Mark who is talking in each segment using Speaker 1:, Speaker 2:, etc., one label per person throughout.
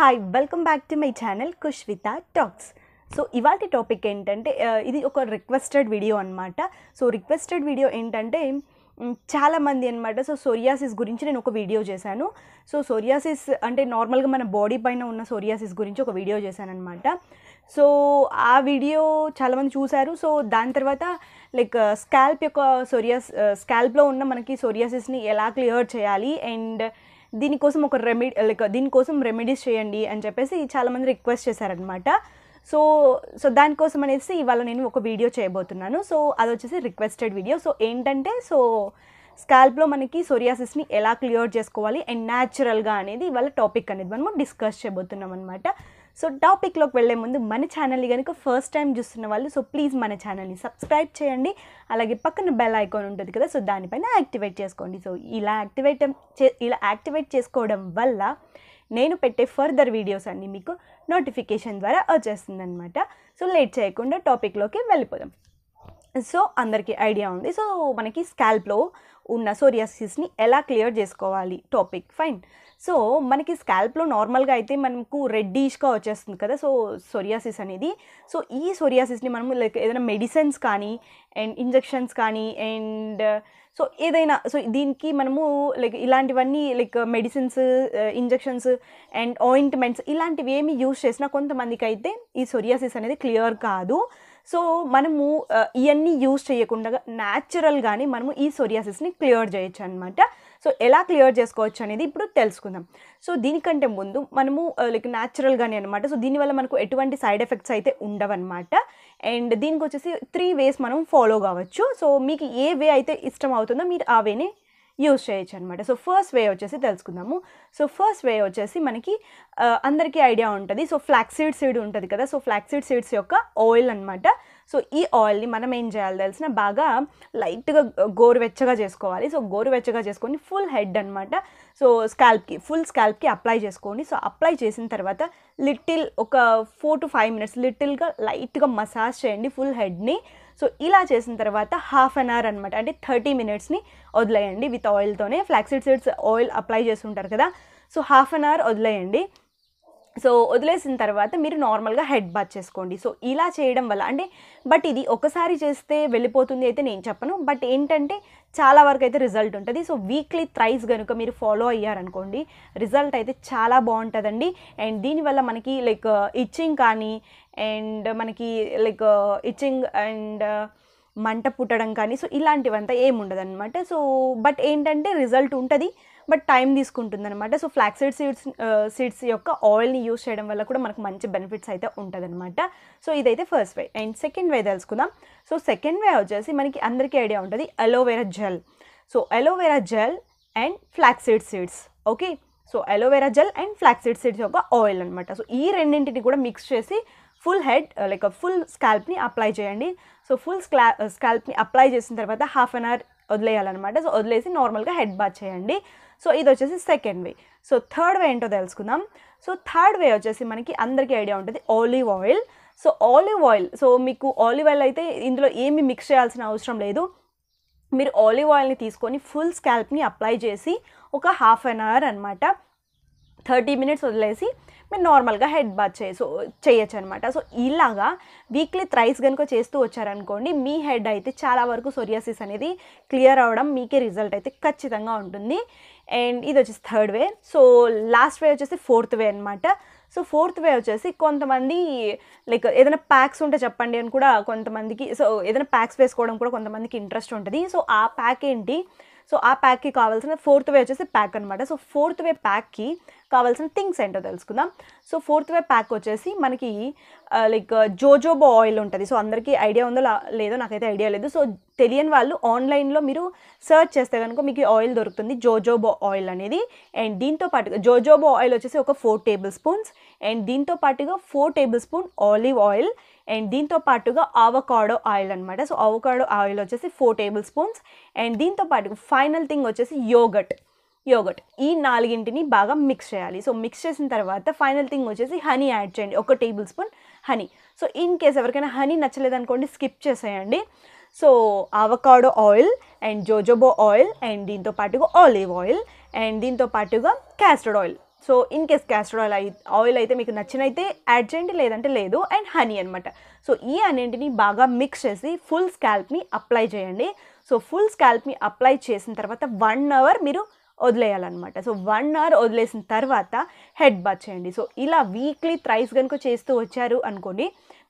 Speaker 1: hi welcome back to my channel Kushvitha talks so ఇవాటి topic ఏంటంటే ఇది ఒక రిక్వెస్టెడ్ వీడియో అనమాట సో రిక్వెస్టెడ్ వీడియో ఏంటంటే చాలామంది అనమాట సో సోరియాసిస్ గురించి నేను ఒక వీడియో చేశాను సో సోరియాసిస్ అంటే నార్మల్గా మన బాడీ పైన ఉన్న సోరియాసిస్ గురించి ఒక వీడియో చేశాను అనమాట సో ఆ వీడియో చాలామంది చూశారు సో దాని తర్వాత లైక్ స్కాల్ప్ యొక్క సోరియాస్ స్కాల్ప్లో ఉన్న మనకి సోరియాసిస్ని ఎలా క్లియర్ చేయాలి అండ్ దీనికోసం ఒక రెమెడీ లైక్ దీనికోసం రెమెడీస్ చేయండి అని చెప్పేసి చాలామంది రిక్వెస్ట్ చేశారనమాట సో సో దానికోసం అనేసి ఇవాళ నేను ఒక వీడియో చేయబోతున్నాను సో అది వచ్చేసి రిక్వెస్టెడ్ వీడియో సో ఏంటంటే సో స్కాల్ప్లో మనకి సోరియాసిస్ని ఎలా క్లియర్ చేసుకోవాలి అండ్ న్యాచురల్గా అనేది ఇవాళ టాపిక్ అనేది మనము డిస్కస్ చేయబోతున్నాం అనమాట సో టాపిక్లోకి వెళ్ళే ముందు మన ఛానల్ని కనుక ఫస్ట్ టైం చూస్తున్న వాళ్ళు సో ప్లీజ్ మన ఛానల్ని సబ్స్క్రైబ్ చేయండి అలాగే పక్కన బెల్ ఐకాన్ ఉంటుంది కదా సో దానిపైన యాక్టివేట్ చేసుకోండి సో ఇలా యాక్టివేట్ ఇలా యాక్టివేట్ చేసుకోవడం వల్ల నేను పెట్టే ఫర్దర్ వీడియోస్ అన్నీ మీకు నోటిఫికేషన్ ద్వారా అనమాట సో లేట్ చేయకుండా టాపిక్లోకి వెళ్ళిపోదాం సో అందరికీ ఐడియా ఉంది సో మనకి స్కాల్ప్లో ఉన్న సోరియాసిస్ని ఎలా క్లియర్ చేసుకోవాలి టాపిక్ ఫైన్ సో మనకి స్కాల్ప్లో నార్మల్గా అయితే మనకు రెడ్డిష్గా వచ్చేస్తుంది కదా సో సోరియాసిస్ అనేది సో ఈ సోరియాసిస్ని మనము లైక్ ఏదైనా మెడిసిన్స్ కానీ అండ్ ఇంజెక్షన్స్ కానీ అండ్ సో ఏదైనా సో దీనికి మనము లైక్ ఇలాంటివన్నీ like medicines injections and ointments ఇలాంటివి ఏమి యూజ్ చేసినా కొంతమందికి అయితే ఈ సొరియాసిస్ అనేది క్లియర్ కాదు సో మనము ఇవన్నీ యూజ్ చేయకుండా న్యాచురల్గానే మనము ఈ సోరియాసిస్ని క్లియర్ చేయొచ్చు అనమాట సో ఎలా క్లియర్ చేసుకోవచ్చు అనేది ఇప్పుడు తెలుసుకుందాం సో దీనికంటే ముందు మనము లైక్ న్యాచురల్గానే అనమాట సో దీనివల్ల మనకు ఎటువంటి సైడ్ ఎఫెక్ట్స్ అయితే ఉండవన్నమాట అండ్ దీనికి వచ్చేసి త్రీ వేస్ మనం ఫాలో కావచ్చు సో మీకు ఏ వే అయితే ఇష్టం అవుతుందో మీరు ఆ వేనే యూజ్ చేయొచ్చు అనమాట సో ఫస్ట్ వే వచ్చేసి తెలుసుకుందాము సో ఫస్ట్ వే వచ్చేసి మనకి అందరికీ ఐడియా ఉంటుంది సో ఫ్లాక్సీడ్ సీడ్ ఉంటుంది కదా సో ఫ్లాక్సీడ్ సీడ్స్ యొక్క ఆయిల్ అనమాట సో ఈ ఆయిల్ని మనం ఏం చేయాలి తెలిసిన బాగా లైట్గా గోరువెచ్చగా చేసుకోవాలి సో గోరువెచ్చగా చేసుకొని ఫుల్ హెడ్ అనమాట సో స్కాల్ప్కి ఫుల్ స్కాల్ప్కి అప్లై చేసుకోండి సో అప్లై చేసిన తర్వాత లిటిల్ ఒక ఫోర్ టు ఫైవ్ మినిట్స్ లిటిల్గా లైట్గా మసాజ్ చేయండి ఫుల్ హెడ్ని సో ఇలా చేసిన తర్వాత హాఫ్ అన్ అవర్ అనమాట అంటే థర్టీ మినిట్స్ని వదిలేయండి విత్ ఆయిల్తోనే ఫ్లాక్సీడ్ సీడ్స్ ఆయిల్ అప్లై చేస్తుంటారు కదా సో హాఫ్ అన్ అవర్ వదిలేయండి సో వదిలేసిన తర్వాత మీరు నార్మల్గా హెడ్ బాత్ చేసుకోండి సో ఇలా చేయడం వల్ల అంటే బట్ ఇది ఒకసారి చేస్తే వెళ్ళిపోతుంది అయితే నేను చెప్పను బట్ ఏంటంటే చాలా వరకు అయితే రిజల్ట్ ఉంటుంది సో వీక్లీ థ్రైస్ కనుక మీరు ఫాలో అయ్యారనుకోండి రిజల్ట్ అయితే చాలా బాగుంటుందండి అండ్ దీనివల్ల మనకి లైక్ uh, ఇచ్చింగ్ కానీ అండ్ మనకి like uh, itching and uh, మంట పుట్టడం కానీ సో ఇలాంటివంతా ఏముండదు అనమాట సో బట్ ఏంటంటే రిజల్ట్ ఉంటుంది బట్ టైం తీసుకుంటుంది అనమాట సో ఫ్లాక్సీడ్ సీడ్స్ సీడ్స్ యొక్క ఆయిల్ని యూస్ చేయడం వల్ల కూడా మనకు మంచి బెనిఫిట్స్ అయితే ఉంటుందన్నమాట సో ఇదైతే first way and second way తెలుసుకుందాం సో సెకండ్ వే వచ్చేసి మనకి అందరికీ ఐడియా ఉంటుంది aloe vera gel so aloe vera gel and flaxseed seeds okay so aloe vera gel and flaxseed seeds యొక్క ఆయిల్ అనమాట సో ఈ రెండింటిని కూడా మిక్స్ చేసి ఫుల్ హెడ్ లైక్ ఫుల్ స్కాల్ప్ని అప్లై చేయండి సో ఫుల్ స్కా స్కాల్ప్ని అప్లై చేసిన తర్వాత హాఫ్ అన్ అవర్ వదిలేయాలన్నమాట సో వదిలేసి నార్మల్గా హెడ్ బాత్ చేయండి సో ఇది వచ్చేసి second way so third way ఏంటో తెలుసుకుందాం సో థర్డ్ వే వచ్చేసి మనకి అందరికీ ఐడియా ఉంటుంది olive oil so olive oil so మీకు ఆలివ్ ఆయిల్ అయితే ఇందులో ఏమి మిక్స్ చేయాల్సిన అవసరం లేదు మీరు ఆలివ్ ఆయిల్ని తీసుకొని ఫుల్ స్కాల్ప్ని అప్లై చేసి ఒక హాఫ్ అన్ అవర్ అనమాట థర్టీ మినిట్స్ వదిలేసి మీరు నార్మల్గా హెడ్ బాత్ చే సో చేయొచ్చు అనమాట సో ఇలాగా వీక్లీ థ్రైస్ కనుక చేస్తూ వచ్చారనుకోండి మీ హెడ్ అయితే చాలా వరకు సొరియాసిస్ అనేది క్లియర్ అవ్వడం మీకే రిజల్ట్ అయితే ఖచ్చితంగా ఉంటుంది అండ్ ఇది వచ్చేసి third way so last way వచ్చేసి ఫోర్త్ వే అనమాట సో ఫోర్త్ వే వచ్చేసి కొంతమంది లైక్ ఏదైనా ప్యాక్స్ ఉంటే చెప్పండి అని కూడా కొంతమందికి సో ఏదైనా ప్యాక్స్ వేసుకోవడం కూడా కొంతమందికి ఇంట్రెస్ట్ ఉంటుంది సో ఆ ప్యాక్ ఏంటి సో ఆ ప్యాక్కి కావాల్సిన ఫోర్త్ వే వచ్చేసి ప్యాక్ అనమాట సో ఫోర్త్ వే ప్యాక్కి కావాల్సిన థింగ్స్ ఏంటో తెలుసుకుందాం సో ఫోర్త్ వే ప్యాక్ వచ్చేసి మనకి లైక్ జోజోబో ఆయిల్ ఉంటుంది సో అందరికీ ఐడియా ఉందో లేదో నాకైతే ఐడియా లేదు సో తెలియని వాళ్ళు ఆన్లైన్లో మీరు సర్చ్ చేస్తే కనుక మీకు ఆయిల్ దొరుకుతుంది జోజోబో ఆయిల్ అనేది అండ్ దీంతో పాటుగా జోజోబో ఆయిల్ వచ్చేసి ఒక ఫోర్ టేబుల్ స్పూన్స్ అండ్ దీంతో పాటుగా four tablespoon olive oil and దీంతో పాటుగా ఆవకాడో ఆయిల్ అనమాట సో ఆవకాడో ఆయిల్ వచ్చేసి ఫోర్ టేబుల్ స్పూన్స్ అండ్ దీంతో పాటు ఫైనల్ థింగ్ వచ్చేసి యోగట్ యోగట్ ఈ నాలుగింటిని బాగా మిక్స్ చేయాలి సో మిక్స్ చేసిన తర్వాత ఫైనల్ థింగ్ వచ్చేసి హనీ యాడ్ చేయండి ఒక tablespoon honey so in case ఎవరికైనా హనీ నచ్చలేదనుకోండి స్కిప్ చేసేయండి so avocado oil and jojoba oil and దీంతో పాటుగా ఆలివ్ ఆయిల్ అండ్ దీంతో పాటుగా castor oil so in case castor oil oil అయితే మీకు నచ్చినైతే యాడ్ చేయండి లేదంటే లేదు అండ్ హనీ అనమాట సో ఈ అన్నింటిని బాగా మిక్స్ చేసి ఫుల్ స్కాల్ప్ని అప్లై చేయండి సో ఫుల్ స్కాల్ప్ని అప్లై చేసిన తర్వాత వన్ అవర్ మీరు వదిలేయాలన్నమాట సో వన్ అవర్ వదిలేసిన తర్వాత హెడ్ బాత్ చేయండి సో ఇలా వీక్లీ థ్రైస్ కనుక చేస్తూ వచ్చారు అనుకోండి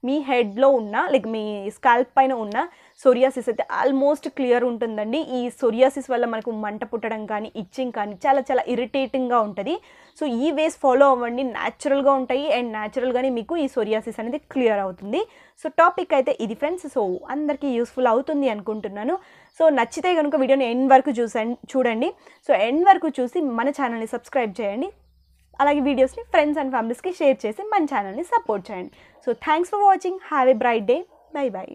Speaker 1: మీ హెడ్లో ఉన్న లైక్ మీ స్కాల్ప్ పైన ఉన్న సోరియాసిస్ అయితే ఆల్మోస్ట్ క్లియర్ ఉంటుందండి ఈ సోరియాసిస్ వల్ల మనకు మంట పుట్టడం కానీ ఇచ్చింగ్ కానీ చాలా చాలా ఇరిటేటింగ్గా ఉంటుంది సో ఈ వేస్ ఫాలో అవ్వండి న్యాచురల్గా ఉంటాయి అండ్ న్యాచురల్గానే మీకు ఈ సోరియాసిస్ అనేది క్లియర్ అవుతుంది సో టాపిక్ అయితే ఇది ఫ్రెండ్స్ సో అందరికీ యూస్ఫుల్ అవుతుంది అనుకుంటున్నాను సో నచ్చితే కనుక వీడియోని ఎండ్ వరకు చూసండి చూడండి సో ఎండ్ వరకు చూసి మన ఛానల్ని సబ్స్క్రైబ్ చేయండి అలాగే వీడియోస్ని ఫ్రెండ్స్ అండ్ ఫ్యామిలీస్కి షేర్ చేసి మన ఛానల్ని సపోర్ట్ చేయండి so thanks for watching have a bright day bye by